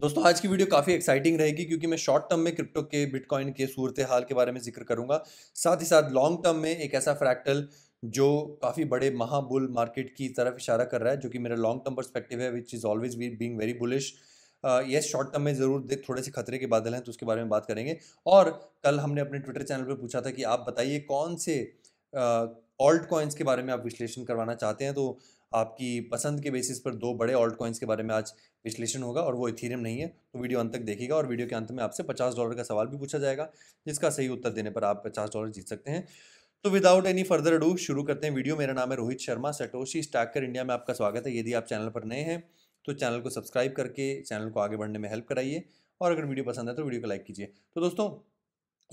दोस्तों आज की वीडियो काफ़ी एक्साइटिंग रहेगी क्योंकि मैं शॉर्ट टर्म में क्रिप्टो के बिटकॉइन के सूरत हाल के बारे में जिक्र करूंगा साथ ही साथ लॉन्ग टर्म में एक ऐसा फ्रैक्टल जो काफ़ी बड़े महाबुल मार्केट की तरफ इशारा कर रहा है जो कि मेरा लॉन्ग टर्म परस्पेक्टिव है which is always we being very bullish ये शॉर्ट टर्म में ज़रूर देख थोड़े से खतरे के बादल हैं तो उसके बारे में बात करेंगे और कल हमने अपने ट्विटर चैनल पर पूछा था कि आप बताइए कौन से ऑल्ट uh, कॉइन्स के बारे में आप विश्लेषण करवाना चाहते हैं तो आपकी पसंद के बेसिस पर दो बड़े ऑल्ट कॉइन्स के बारे में आज विश्लेषण होगा और वो इथेरियम नहीं है तो वीडियो अंत तक देखिएगा और वीडियो के अंत में आपसे पचास डॉलर का सवाल भी पूछा जाएगा जिसका सही उत्तर देने पर आप पचास डॉलर जीत सकते हैं तो विदाउट एनी फर्दर डू शुरू करते हैं वीडियो मेरा नाम है Rohit Sharma Satoshi Stacker India में आपका स्वागत है यदि आप चैनल पर नए हैं तो चैनल को सब्सक्राइब करके चैनल को आगे बढ़ने में हेल्प कराइए और अगर वीडियो पसंद है तो वीडियो को लाइक कीजिए तो दोस्तों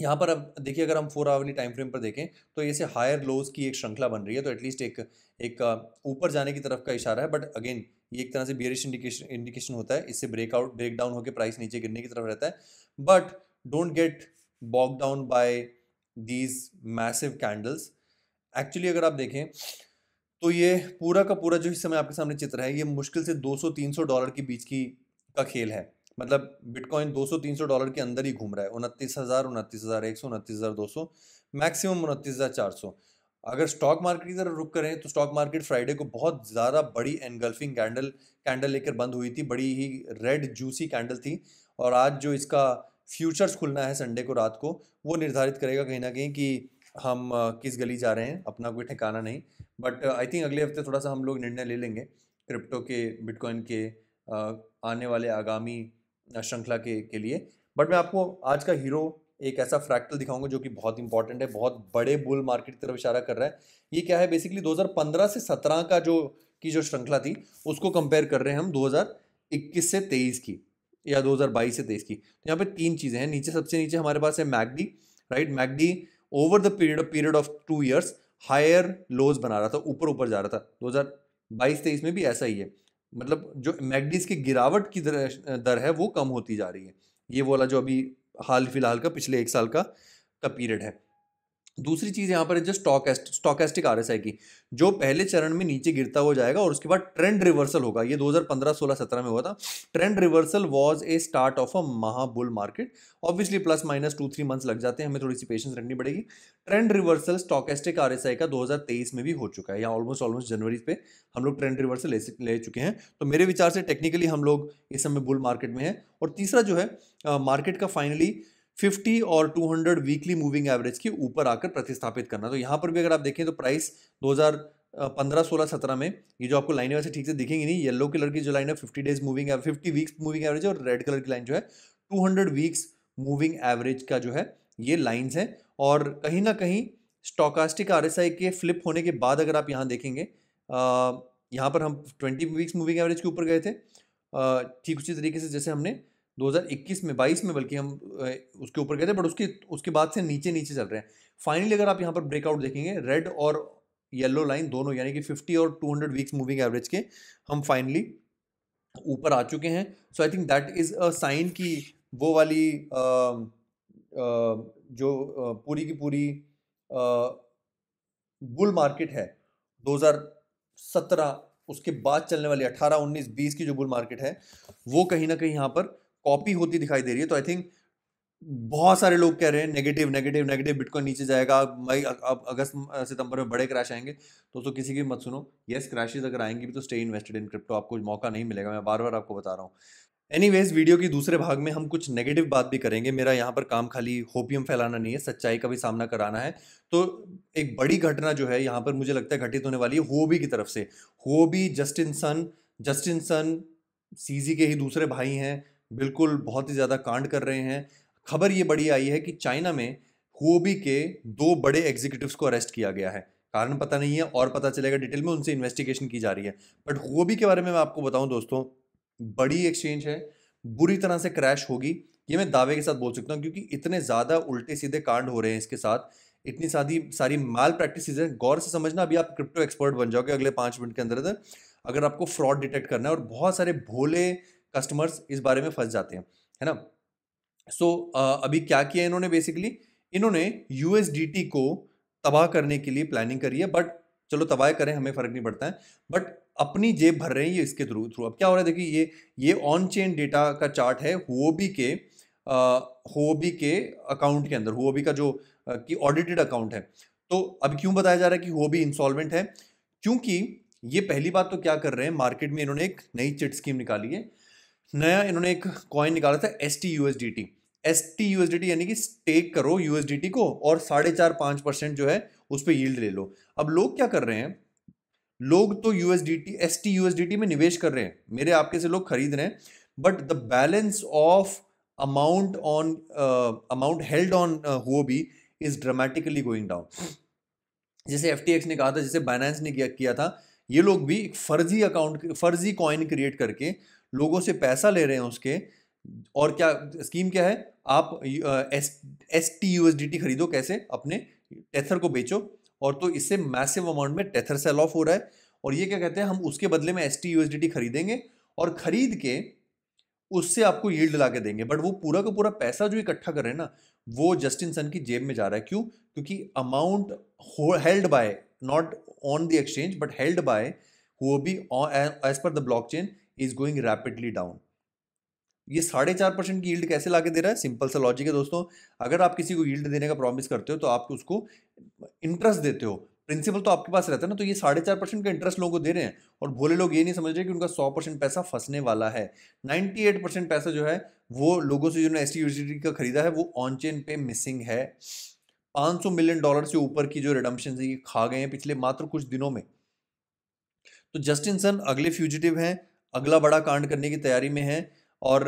यहाँ पर अब देखिए अगर हम फोर आवरली टाइम फ्रेम पर देखें तो ये से हायर लोज की एक श्रृंखला बन रही है तो एटलीस्ट एक एक ऊपर जाने की तरफ का इशारा है बट अगेन ये एक तरह से बियरिश इंडिकेशन इंडिकेशन होता है इससे ब्रेकआउट ब्रेक डाउन होकर प्राइस नीचे गिरने की तरफ रहता है but don't get bogged down by these massive candles actually अगर आप देखें तो ये पूरा का पूरा जो इस समय आपके सामने चित्र है ये मुश्किल से 200-300 डॉलर के बीच की का खेल है मतलब बिटकॉइन 200-300 डॉलर के अंदर ही घूम रहा है उनतीस हज़ार उनतीस हज़ार एक सौ उनतीस हज़ार दो सौ मैक्सिमम उनतीस हज़ार चार सौ अगर स्टॉक मार्केट की तरफ रुक करें तो स्टॉक मार्केट फ्राइडे को बहुत ज़्यादा बड़ी एनगल्फिंग कैंडल कैंडल लेकर बंद हुई थी बड़ी ही रेड जूसी कैंडल थी और आज जो इसका फ्यूचर्स खुलना है संडे को रात को वो निर्धारित करेगा कहीं ना कहीं कि हम किस गली जा रहे हैं अपना कोई ठिकाना नहीं बट आई थिंक अगले हफ्ते थोड़ा सा हम लोग निर्णय ले लेंगे क्रिप्टो के बिटकॉइन के आने वाले आगामी श्रृंखला के के लिए बट मैं आपको आज का हीरो एक ऐसा फ्रैक्टल दिखाऊंगा जो कि बहुत इंपॉर्टेंट है बहुत बड़े बुल मार्केट की तरफ इशारा कर रहा है ये क्या है बेसिकली 2015 से 17 का जो की जो श्रृंखला थी उसको कंपेयर कर रहे हैं हम 2021 से 23 की या 2022 से 23 की तो यहाँ पे तीन चीज़ें हैं नीचे सबसे नीचे हमारे पास है MACD right MACD over the period period of two years higher lows बना रहा था ऊपर ऊपर जा रहा था दो हज़ार में भी ऐसा ही है मतलब जो मैगडीज की गिरावट की दर, दर है वो कम होती जा रही है ये वाला जो अभी हाल फिलहाल का पिछले एक साल का का पीरियड है दूसरी चीज़ यहाँ पर है जो स्टॉकेस्ट स्टॉकेस्टिक आरएसआई की जो पहले चरण में नीचे गिरता हुआ जाएगा और उसके बाद ट्रेंड रिवर्सल होगा ये 2015 16 17 में हुआ था trend reversal was a start of a महाबुल market obviously plus minus two three months लग जाते हैं हमें थोड़ी सी पेशेंस रखनी पड़ेगी ट्रेंड रिवर्सल स्टॉकेस्टिक आर का दो में भी हो चुका है या ऑलमोस्ट ऑलमोस्ट जनवरी पे हम लोग ट्रेंड रिवर्सल ले, चुके हैं तो मेरे विचार से टेक्निकली हम लोग इस समय बुल मार्केट में है और तीसरा जो है मार्केट का फाइनली फिफ्टी और two hundred weekly moving average के ऊपर आकर प्रतिस्थापित करना तो यहाँ पर भी अगर आप देखें तो प्राइस दो हज़ार पंद्रह सोलह सत्रह में ये जो आपको लाइनें वैसे ठीक से दिखेंगी नहीं येलो कलर की जो लाइन है fifty days moving fifty weeks moving average और रेड कलर की लाइन जो है two hundred weeks moving average का जो है ये लाइन्स हैं और कहीं ना कहीं स्टोकास्टिक आर एस आई के फ्लिप होने के बाद अगर आप यहाँ देखेंगे यहाँ पर हम ट्वेंटी वीक्स मूविंग एवरेज के ऊपर गए थे ठीक उसी तरीके से जैसे हमने 2021 में 22 में बल्कि हम उसके ऊपर गए थे बट उसके उसके बाद से नीचे नीचे चल रहे हैं फाइनली अगर आप यहाँ पर ब्रेकआउट देखेंगे रेड और येलो लाइन दोनों यानी कि 50 और 200 वीक्स मूविंग एवरेज के हम फाइनली ऊपर आ चुके हैं so I think that is a sign की वो वाली आ, आ, जो आ, पूरी की पूरी बुल मार्केट है 2017 उसके बाद चलने वाली 18, 19, 20 की जो बुल मार्केट है वो कहीं ना कहीं यहाँ पर कॉपी होती दिखाई दे रही है तो आई थिंक बहुत सारे लोग कह रहे हैं नेगेटिव नेगेटिव नेगेटिव बिटकॉइन नीचे जाएगा मई अब अगस्त सितंबर में बड़े क्रैश आएंगे तो तो किसी की मत सुनो यस क्रैशेज अगर आएंगी भी तो स्टे इन्वेस्टेड इन क्रिप्टो आपको मौका नहीं मिलेगा मैं बार बार आपको बता रहा हूँ वेज वीडियो की दूसरे भाग में हम कुछ नेगेटिव बात भी करेंगे मेरा यहाँ पर काम खाली होपियम फैलाना नहीं है सच्चाई का भी सामना कराना है तो एक बड़ी घटना जो है यहाँ पर मुझे लगता है घटित होने वाली है होबी की तरफ से Huobi Justin Sun Justin Sun सीजी के ही दूसरे भाई हैं बिल्कुल बहुत ही ज़्यादा कांड कर रहे हैं खबर ये बड़ी आई है कि चाइना में हुओबी के दो बड़े एग्जीक्यूटिव्स को अरेस्ट किया गया है कारण पता नहीं है और पता चलेगा डिटेल में उनसे इन्वेस्टिगेशन की जा रही है बट हुओबी के बारे में मैं आपको बताऊं दोस्तों बड़ी एक्सचेंज है बुरी तरह से क्रैश होगी ये मैं दावे के साथ बोल सकता हूँ क्योंकि इतने ज़्यादा उल्टे सीधे कांड हो रहे हैं इसके साथ इतनी सारी सारी माल प्रैक्टिस हैं गौर से समझना अभी आप क्रिप्टो एक्सपर्ट बन जाओगे अगले पाँच मिनट के अंदर अंदर अगर आपको फ्रॉड डिटेक्ट करना है और बहुत सारे भोले कस्टमर्स इस बारे में फंस जाते हैं है ना सो so, अभी क्या किया इन्होंने बेसिकली इन्होंने यू को तबाह करने के लिए प्लानिंग करी है बट चलो तबाह करें हमें फर्क नहीं पड़ता है बट अपनी जेब भर रहे हैं ये इसके थ्रू थ्रू अब क्या हो रहा है देखिए ये ये ऑन चेन डेटा का चार्ट है हुओबी के हुओबी के अकाउंट के अंदर हुओबी का जो कि ऑडिटेड अकाउंट है तो अब क्यों बताया जा रहा है कि भी इंसॉलमेंट है क्योंकि ये पहली बात तो क्या कर रहे हैं मार्केट में इन्होंने एक नई चिट स्कीम निकाली है नया इन्होंने एक कॉइन निकाला था S T U S D T S T U S D T यानी कि स्टेक करो यू एस डी टी को और साढ़े चार पाँच परसेंट जो है उस पर यील्ड ले लो अब लोग क्या कर रहे हैं लोग तो U S D T S T U S D T में निवेश कर रहे हैं मेरे आपके से लोग खरीद रहे हैं but the balance of amount on amount held on Huobi is dramatically going down जैसे एफ टी एक्स ने कहा था जैसे बाइनेंस ने किया था ये लोग भी एक फर्जी अकाउंट फर्जी कॉइन क्रिएट करके लोगों से पैसा ले रहे हैं उसके और क्या स्कीम क्या है आप S S T U S D T खरीदो कैसे अपने टेथर को बेचो और तो इससे मैसिव अमाउंट में टेथर सेल ऑफ हो रहा है और ये क्या कहते हैं हम उसके बदले में S T U S D T खरीदेंगे और खरीद के उससे आपको यील्ड ला के देंगे बट वो पूरा का पूरा पैसा जो इकट्ठा कर रहे हैं ना वो जस्टिन सन की जेब में जा रहा है क्यों क्योंकि amount held by not on the exchange but held by Huobi as per the block chain is going rapidly down ये साढ़े चार परसेंट की यील्ड कैसे लाके दे रहा है सिंपल सा लॉजिक है दोस्तों अगर आप किसी को यील्ड देने का प्रॉमिस करते हो तो आप उसको इंटरेस्ट देते हो प्रिंसिपल तो आपके पास रहता है ना तो ये साढ़े चार परसेंट का इंटरेस्ट लोगों को दे रहे हैं और भोले लोग ये नहीं समझ रहे कि उनका सौ परसेंट पैसा फंसने वाला है नाइन्टी एट परसेंट पैसा जो है वो लोगों से जिन्होंने एस टी यूनिवर्सिटी का खरीदा है वो ऑन चेन पे मिसिंग है सौ मिलियन डॉलर से ऊपर की जो रिडम्पशन है ये खा गए हैं पिछले मात्र कुछ दिनों में तो जस्टिन सन अगले फ्यूजिटिव हैं अगला बड़ा कांड करने की तैयारी में है और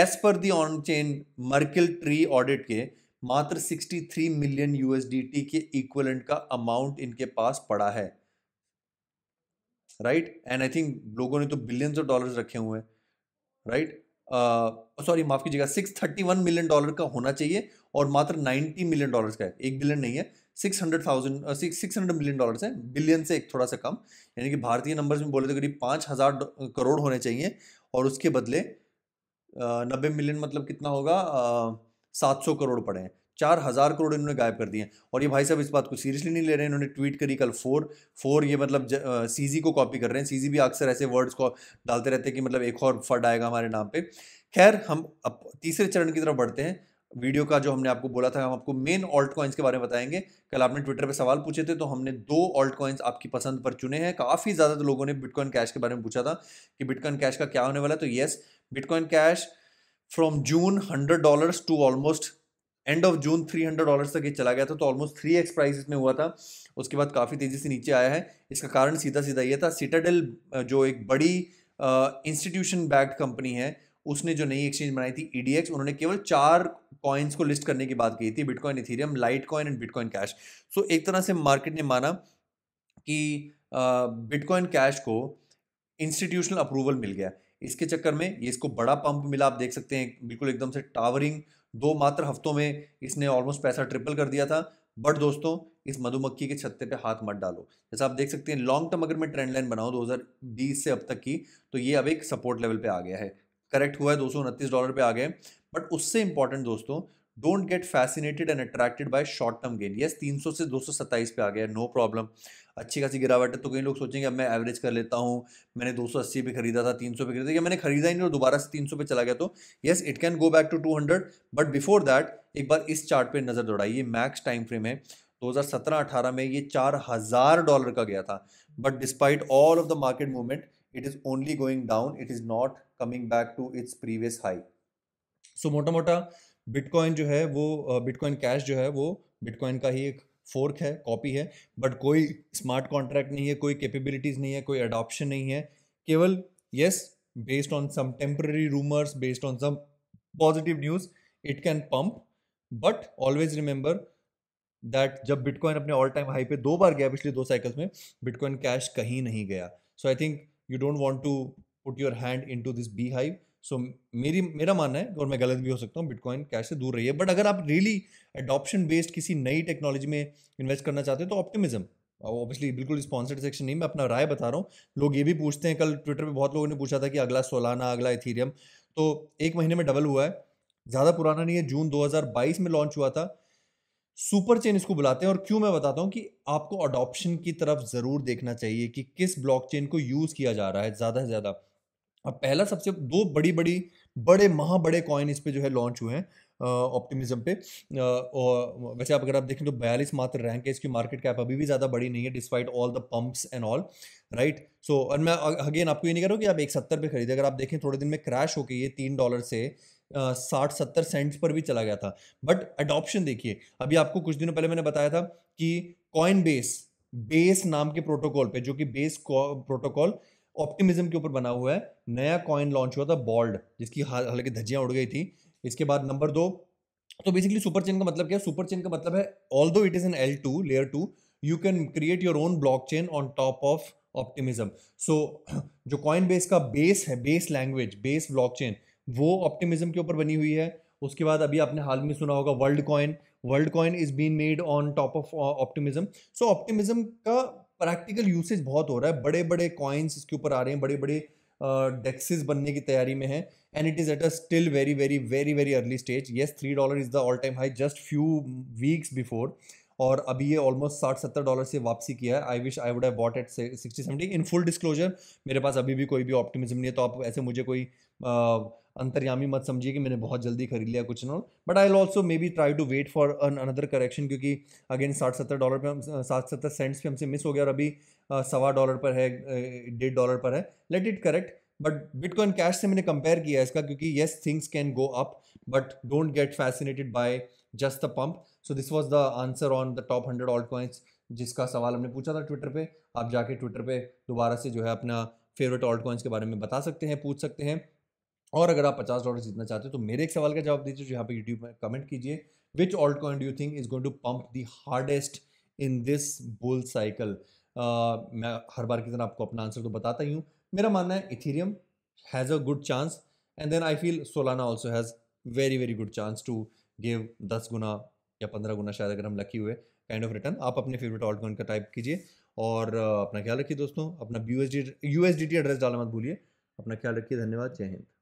as per the on chain Merkle tree audit के मात्र 63 मिलियन यूएसडीटी के इक्वलेंट का अमाउंट इनके पास पड़ा है राइट एंड आई थिंक लोगों ने तो बिलियंस ऑफ डॉलर्स रखे हुए हैं राइट सॉरी माफ कीजिएगा six thirty one million dollar का होना चाहिए और मात्र नाइन्टी मिलियन डॉलर का है एक बिलियन नहीं है six hundred thousand six hundred million dollar है बिलियन से एक थोड़ा सा कम यानी कि भारतीय नंबर्स में बोले तो करीब पाँच हज़ार करोड़ होने चाहिए और उसके बदले नब्बे मिलियन मतलब कितना होगा सात सौ करोड़ पड़े हैं चार हज़ार करोड़ इन्होंने गायब कर दिए और ये भाई साहब इस बात को सीरियसली नहीं ले रहे हैं इन्होंने ट्वीट करी कल फोर फोर ये मतलब सीजी को कॉपी कर रहे हैं सीजी भी अक्सर ऐसे वर्ड्स को डालते रहते हैं कि मतलब एक और फर्ड आएगा हमारे नाम पे खैर हम अब तीसरे चरण की तरफ बढ़ते हैं वीडियो का जो हमने आपको बोला था हम आपको मेन ऑल्ट कॉइन्स के बारे में बताएंगे कल आपने ट्विटर पे सवाल पूछे थे तो हमने दो ऑल्ट कॉइन्स आपकी पसंद पर चुने हैं काफ़ी ज़्यादा तो लोगों ने बिटकॉइन कैश के बारे में पूछा था कि बिटकॉइन कैश का क्या होने वाला है तो yes bitcoin cash from June hundred dollar to almost end of June three hundred dollar तक ये चला गया था तो ऑलमोस्ट थ्री एक्स प्राइस इसमें हुआ था उसके बाद काफ़ी तेज़ी से नीचे आया है इसका कारण सीधा सीधा ये था सिटाडेल जो एक बड़ी इंस्टीट्यूशन बैक्ड कंपनी है उसने जो नई एक्सचेंज बनाई थी ई e उन्होंने केवल चार कॉइन्स को लिस्ट करने की बात की थी bitcoin ethereum lite coin and bitcoin cash so एक तरह से मार्केट ने माना कि बिटकॉइन कैश को इंस्टीट्यूशनल अप्रूवल मिल गया इसके चक्कर में ये इसको बड़ा पंप मिला आप देख सकते हैं बिल्कुल एकदम से टावरिंग दो मात्र हफ्तों में इसने ऑलमोस्ट पैसा ट्रिपल कर दिया था बट दोस्तों इस मधुमक्खी के छत्ते पे हाथ मत डालो जैसा आप देख सकते हैं लॉन्ग टर्म अगर मैं ट्रेंड लाइन बनाऊँ दो से अब तक की तो ये अब एक सपोर्ट लेवल पे आ गया है करेक्ट हुआ है दो डॉलर पे आ गए बट उससे इंपॉर्टेंट दोस्तों don't get fascinated and attracted by short term gain yes 300 से 227 पे आ गया नो प्रॉब्लम अच्छी खासी गिरावट है तो कई लोग सोचेंगे अब मैं एवरेज कर लेता हूँ मैंने 280 पे खरीदा था 300 पे खरीदा या मैंने खरीदा ही नहीं और दोबारा से 300 पे चला गया तो yes it can go back to 200 but before that एक बार इस चार्ट पे नज़र दौड़ाई ये मैक्स टाइम फ्रेम है 2017-18 में ये चार हज़ार डॉलर का गया था but despite all of the market movement it is only going down it is not coming back to its previous high so मोटा मोटा बिटकॉइन जो है वो बिटकॉइन कैश जो है वो बिटकॉइन का ही एक फोर्क है कॉपी है बट कोई स्मार्ट कॉन्ट्रैक्ट नहीं है कोई कैपेबिलिटीज़ नहीं है कोई अडॉप्शन नहीं है केवल yes based on some temporary rumours based on some positive news it can pump but always remember that जब बिटकॉइन अपने ऑल टाइम हाई पे दो बार गया पिछले दो साइकिल्स में बिटकॉइन कैश कहीं नहीं गया so I think you don't want to put your hand into this beehive so so, मेरी मेरा मानना है और मैं गलत भी हो सकता हूँ बिटकॉइन कैश से दूर है बट अगर आप रियली अडॉप्शन बेस्ड किसी नई टेक्नोलॉजी में इन्वेस्ट करना चाहते हैं तो ऑप्टिमिज्म ऑब्वियसली बिल्कुल स्पॉन्सर्ड सेक्शन नहीं मैं अपना राय बता रहा हूँ लोग ये भी पूछते हैं कल ट्विटर पर बहुत लोगों ने पूछा था कि अगला सोलाना अगला इथीरियम तो एक महीने में डबल हुआ है ज़्यादा पुराना नहीं है जून 2022 में लॉन्च हुआ था सुपर चेन इसको बुलाते हैं और क्यों मैं बताता हूँ कि आपको अडॉप्शन की तरफ ज़रूर देखना चाहिए कि किस ब्लॉकचेन को यूज़ किया जा रहा है ज़्यादा से ज़्यादा अब पहला सबसे दो बड़ी बड़ी बड़े महा बड़े कॉइन इस पर जो है लॉन्च हुए हैं ऑप्टिमिज्म पे और वैसे आप अगर आप देखें तो बयालीस मात्र रैंक है इसकी मार्केट कैप अभी भी ज़्यादा बड़ी नहीं है despite all the pumps and all right so और मैं अगेन आपको ये नहीं कह रहा हूँ कि आप एक सत्तर पर खरीदे अगर आप देखें थोड़े दिन में क्रैश होके ये तीन डॉलर से साठ सत्तर सेंट्स पर भी चला गया था बट अडॉप्शन देखिए अभी आपको कुछ दिनों पहले मैंने बताया था कि कॉइन बेस बेस नाम के प्रोटोकॉल पे जो कि बेस प्रोटोकॉल ऑप्टिमिज्म के ऊपर बना हुआ है नया कॉइन लॉन्च हुआ था बॉल्ड जिसकी हालांकि धज्जियां उड़ गई थी इसके बाद नंबर दो तो बेसिकली सुपर चेन का मतलब क्या है सुपर चेन का मतलब है although it is an L two layer two you can create your own block chain on top of optimism so जो कॉइन बेस का बेस है base language base block chain वो optimism के ऊपर बनी हुई है उसके बाद अभी आपने हाल में सुना होगा world coin world coin is been made on top of optimism so optimism का प्रैक्टिकल यूसेज बहुत हो रहा है बड़े बड़े कॉइन्स इसके ऊपर आ रहे हैं बड़े बड़े डेक्सिस uh, बनने की तैयारी में है and it is at a still very very very very early stage yes three dollar is the all time high just few weeks before और अभी ये ऑलमोस्ट साठ सत्तर डॉलर से वापसी किया है I wish I would have bought at sixty seventy in full disclosure मेरे पास अभी भी कोई भी ऑप्टिमिज्म नहीं है तो आप ऐसे मुझे कोई uh, अंतर्यामी मत समझिए कि मैंने बहुत जल्दी खरीद लिया कुछ ना but I also may be try to wait for an another correction क्योंकि अगेन साठ सत्तर डॉलर पे हम साठ सत्तर सेंट्स पे हमसे मिस हो गया और अभी सवा डॉलर पर है डेढ़ डॉलर पर है let it correct but bitcoin cash से मैंने कंपेयर किया इसका क्योंकि yes things can go up but don't get fascinated by just the pump so this was the answer on the top hundred all coins जिसका सवाल हमने पूछा था ट्विटर पे आप जाके ट्विटर पे दोबारा से जो है अपना फेवरेट ऑल्ट कॉइन्स के बारे में बता सकते हैं पूछ सकते हैं और अगर आप पचास डॉलर जीतना चाहते हो तो मेरे एक सवाल का जवाब दीजिए जो यहाँ पे यूट्यूब में कमेंट कीजिए which alt coin do you think is going to pump the hardest in this bull cycle मैं हर बार की तरह आपको अपना आंसर तो बताता ही हूँ मेरा मानना है ethereum has a good chance and then I feel Solana also has very very good chance to give दस गुना या पंद्रह गुना शायद अगर हम लकी हुए काइंड ऑफ रिटर्न आप अपने फेवरेट ऑल्ट कॉइन का टाइप कीजिए और अपना ख्याल रखिए दोस्तों अपना यू एस डी एड्रेस डालना मत भूलिए अपना ख्याल रखिए धन्यवाद जय हिंद